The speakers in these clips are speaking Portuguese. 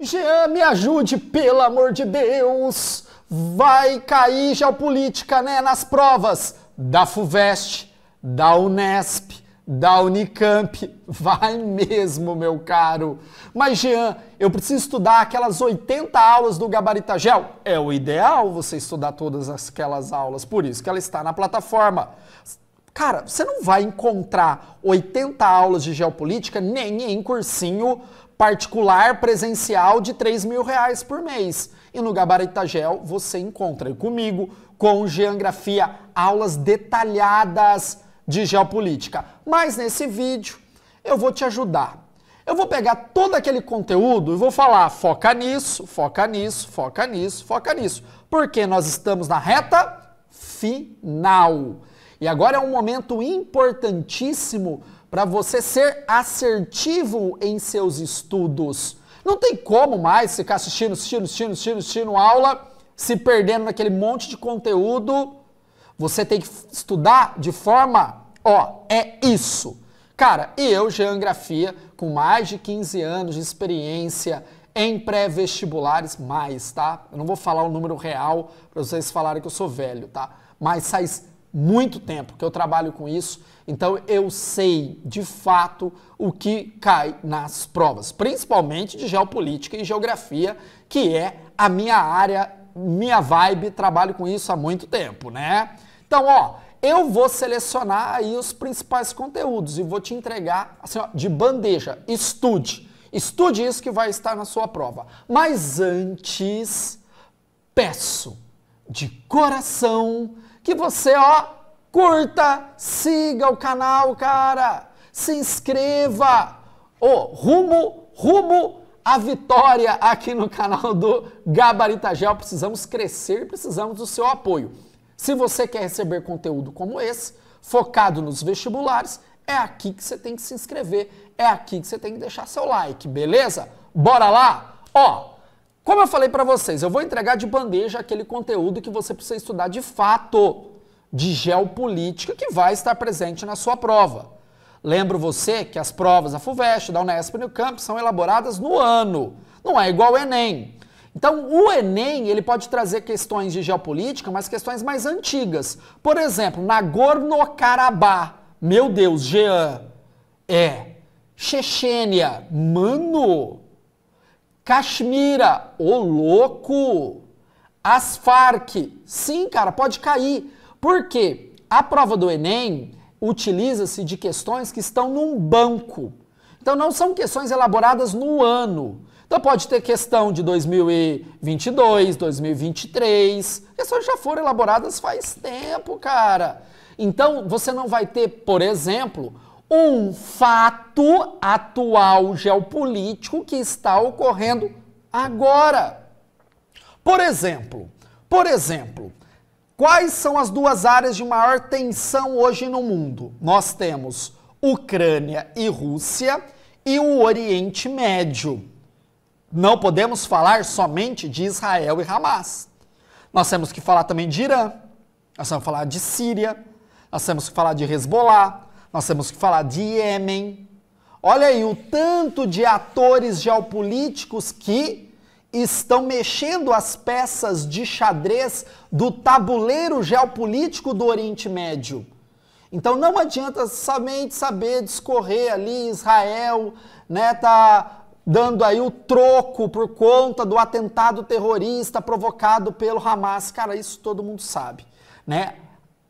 Jean, me ajude, pelo amor de Deus! Vai cair geopolítica né, nas provas da FUVEST, da Unesp, da Unicamp. Vai mesmo, meu caro. Mas, Jean, eu preciso estudar aquelas 80 aulas do Gabaritagel. É o ideal você estudar todas aquelas aulas, por isso que ela está na plataforma. Cara, você não vai encontrar 80 aulas de geopolítica nem em cursinho particular presencial de 3 mil reais por mês. E no gabaritagel você encontra comigo com geografia, aulas detalhadas de geopolítica. Mas nesse vídeo eu vou te ajudar. Eu vou pegar todo aquele conteúdo e vou falar: foca nisso, foca nisso, foca nisso, foca nisso. Porque nós estamos na reta final. E agora é um momento importantíssimo para você ser assertivo em seus estudos. Não tem como mais ficar assistindo, assistindo, assistindo, assistindo, assistindo aula, se perdendo naquele monte de conteúdo. Você tem que estudar de forma, ó, é isso. Cara, e eu, geografia, com mais de 15 anos de experiência em pré-vestibulares, mais, tá? Eu não vou falar o número real para vocês falarem que eu sou velho, tá? Mas faz muito tempo que eu trabalho com isso, então eu sei de fato o que cai nas provas, principalmente de geopolítica e geografia, que é a minha área, minha vibe, trabalho com isso há muito tempo, né? Então, ó, eu vou selecionar aí os principais conteúdos e vou te entregar assim, ó, de bandeja, estude. Estude isso que vai estar na sua prova. Mas antes, peço de coração que você, ó, curta, siga o canal, cara. Se inscreva. Ô, rumo, rumo à vitória aqui no canal do Gabaritagel. Precisamos crescer, precisamos do seu apoio. Se você quer receber conteúdo como esse, focado nos vestibulares, é aqui que você tem que se inscrever, é aqui que você tem que deixar seu like, beleza? Bora lá? Ó, como eu falei para vocês, eu vou entregar de bandeja aquele conteúdo que você precisa estudar de fato, de geopolítica, que vai estar presente na sua prova. Lembro você que as provas da FUVEST, da Unesp e do Camp são elaboradas no ano, não é igual ao Enem. Então, o Enem ele pode trazer questões de geopolítica, mas questões mais antigas. Por exemplo, Nagorno-Karabakh. Meu Deus, Jean. É. Chechênia. Mano, Caxemira, ô louco! As Farc, sim, cara, pode cair. Por quê? A prova do Enem utiliza-se de questões que estão num banco. Então não são questões elaboradas no ano. Então pode ter questão de 2022, 2023. Questões já foram elaboradas faz tempo, cara. Então você não vai ter, por exemplo, um fato atual geopolítico que está ocorrendo agora. Por exemplo, por exemplo, quais são as duas áreas de maior tensão hoje no mundo? Nós temos Ucrânia e Rússia e o Oriente Médio. Não podemos falar somente de Israel e Hamas. Nós temos que falar também de Irã, nós temos que falar de Síria, nós temos que falar de Hezbollah, nós temos que falar de Iêmen. Olha aí o tanto de atores geopolíticos que estão mexendo as peças de xadrez do tabuleiro geopolítico do Oriente Médio. Então não adianta somente saber discorrer ali Israel, né, tá dando aí o troco por conta do atentado terrorista provocado pelo Hamas. Cara, isso todo mundo sabe, né?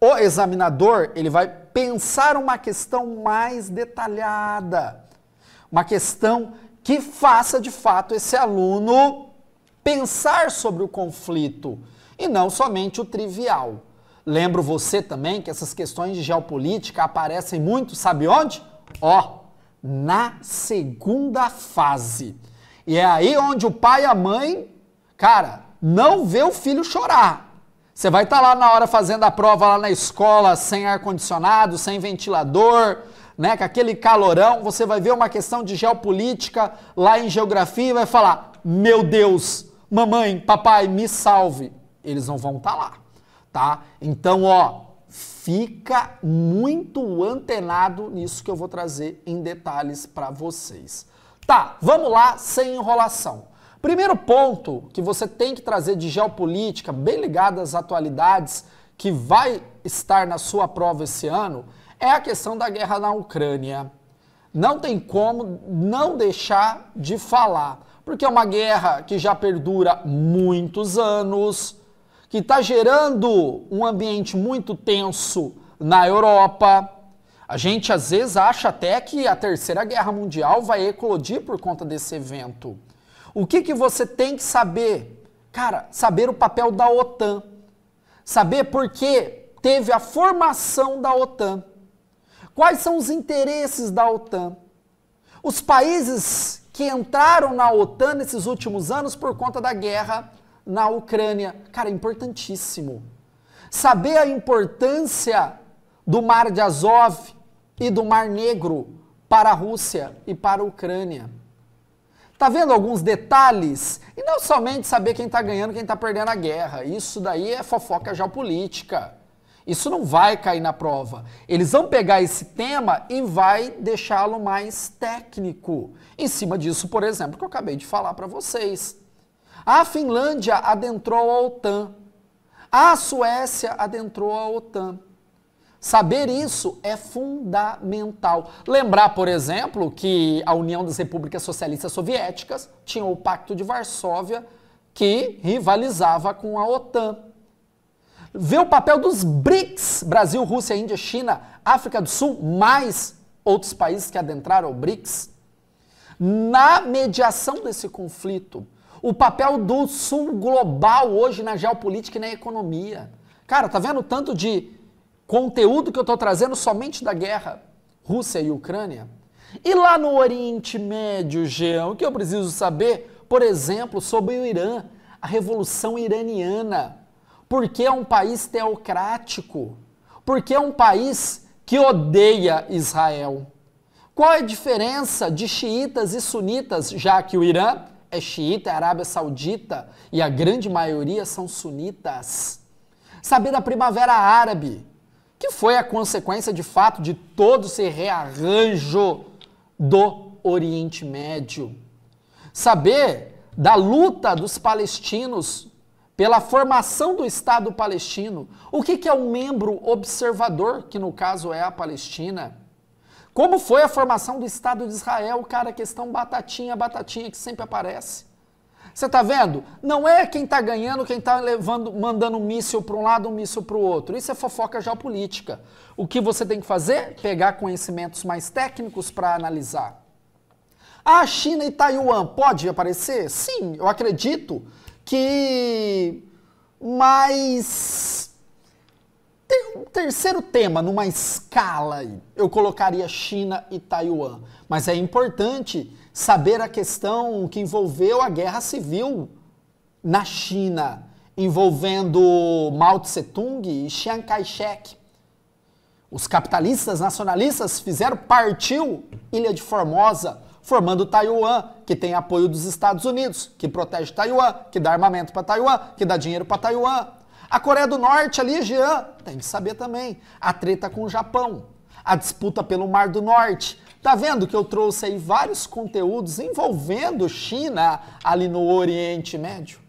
O examinador, ele vai pensar uma questão mais detalhada, uma questão que faça de fato esse aluno pensar sobre o conflito e não somente o trivial. Lembro você também que essas questões de geopolítica aparecem muito, sabe onde? Ó, na segunda fase. E é aí onde o pai e a mãe, cara, não vê o filho chorar, você vai estar tá lá na hora fazendo a prova lá na escola, sem ar-condicionado, sem ventilador, né, com aquele calorão. Você vai ver uma questão de geopolítica lá em geografia e vai falar: Meu Deus, mamãe, papai, me salve. Eles não vão estar tá lá, tá? Então, ó, fica muito antenado nisso que eu vou trazer em detalhes para vocês. Tá, vamos lá, sem enrolação. Primeiro ponto que você tem que trazer de geopolítica, bem ligado às atualidades que vai estar na sua prova esse ano, é a questão da guerra na Ucrânia. Não tem como não deixar de falar, porque é uma guerra que já perdura muitos anos, que está gerando um ambiente muito tenso na Europa. A gente às vezes acha até que a Terceira Guerra Mundial vai eclodir por conta desse evento. O que, que você tem que saber? Cara, saber o papel da OTAN. Saber por que teve a formação da OTAN. Quais são os interesses da OTAN? Os países que entraram na OTAN nesses últimos anos por conta da guerra na Ucrânia. Cara, é importantíssimo. Saber a importância do Mar de Azov e do Mar Negro para a Rússia e para a Ucrânia. Tá vendo alguns detalhes? E não somente saber quem está ganhando, quem está perdendo a guerra. Isso daí é fofoca geopolítica. Isso não vai cair na prova. Eles vão pegar esse tema e vai deixá-lo mais técnico. Em cima disso, por exemplo, que eu acabei de falar para vocês. A Finlândia adentrou a OTAN. A Suécia adentrou a OTAN. Saber isso é fundamental. Lembrar, por exemplo, que a União das Repúblicas Socialistas Soviéticas tinha o Pacto de Varsóvia que rivalizava com a OTAN. Ver o papel dos BRICS, Brasil, Rússia, Índia, China, África do Sul, mais outros países que adentraram o BRICS, na mediação desse conflito. O papel do sul global hoje na geopolítica e na economia. Cara, tá vendo o tanto de conteúdo que eu estou trazendo somente da guerra Rússia e Ucrânia. E lá no Oriente Médio, Jean, o que eu preciso saber, por exemplo, sobre o Irã, a Revolução Iraniana. Porque é um país teocrático. Porque é um país que odeia Israel. Qual é a diferença de xiitas e sunitas, já que o Irã é xiita, é Arábia Saudita e a grande maioria são sunitas? Saber da Primavera Árabe, que foi a consequência de fato de todo esse rearranjo do Oriente Médio. Saber da luta dos palestinos pela formação do Estado palestino, o que, é um membro observador, que no caso é a Palestina. Como foi a formação do Estado de Israel, cara, questão batatinha, batatinha que sempre aparece. Você está vendo? Não é quem está ganhando, quem está levando, mandando um míssil para um lado, um míssil para o outro. Isso é fofoca geopolítica. O que você tem que fazer? Pegar conhecimentos mais técnicos para analisar. A ah, China e Taiwan pode aparecer? Sim, eu acredito que. Mas tem um terceiro tema numa escala aí. Eu colocaria China e Taiwan. Mas é importante saber a questão que envolveu a guerra civil na China, envolvendo Mao Tse Tung e Chiang Kai-shek. Os capitalistas nacionalistas fizeram partiu Ilha de Formosa, formando Taiwan, que tem apoio dos Estados Unidos, que protege Taiwan, que dá armamento para Taiwan, que dá dinheiro para Taiwan. A Coreia do Norte ali, Jean, tem que saber também. A treta com o Japão, a disputa pelo Mar do Norte, Tá vendo que eu trouxe aí vários conteúdos envolvendo China ali no Oriente Médio?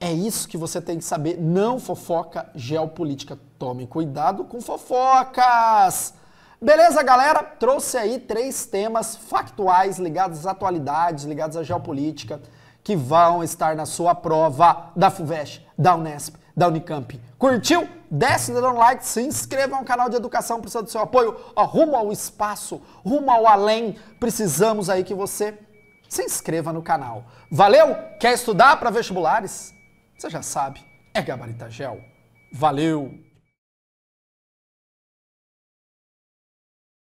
É isso que você tem que saber. Não fofoca geopolítica. Tome cuidado com fofocas. Beleza, galera? Trouxe aí três temas factuais ligados às atualidades, ligados à geopolítica, que vão estar na sua prova da FUVEST, da Unesp, da Unicamp. Curtiu? desce o like, se inscreva no canal de educação, precisa do seu apoio, ó, rumo ao espaço, rumo ao além, precisamos aí que você se inscreva no canal. Valeu? Quer estudar para vestibulares? Você já sabe, é Gabarita Gel. Valeu!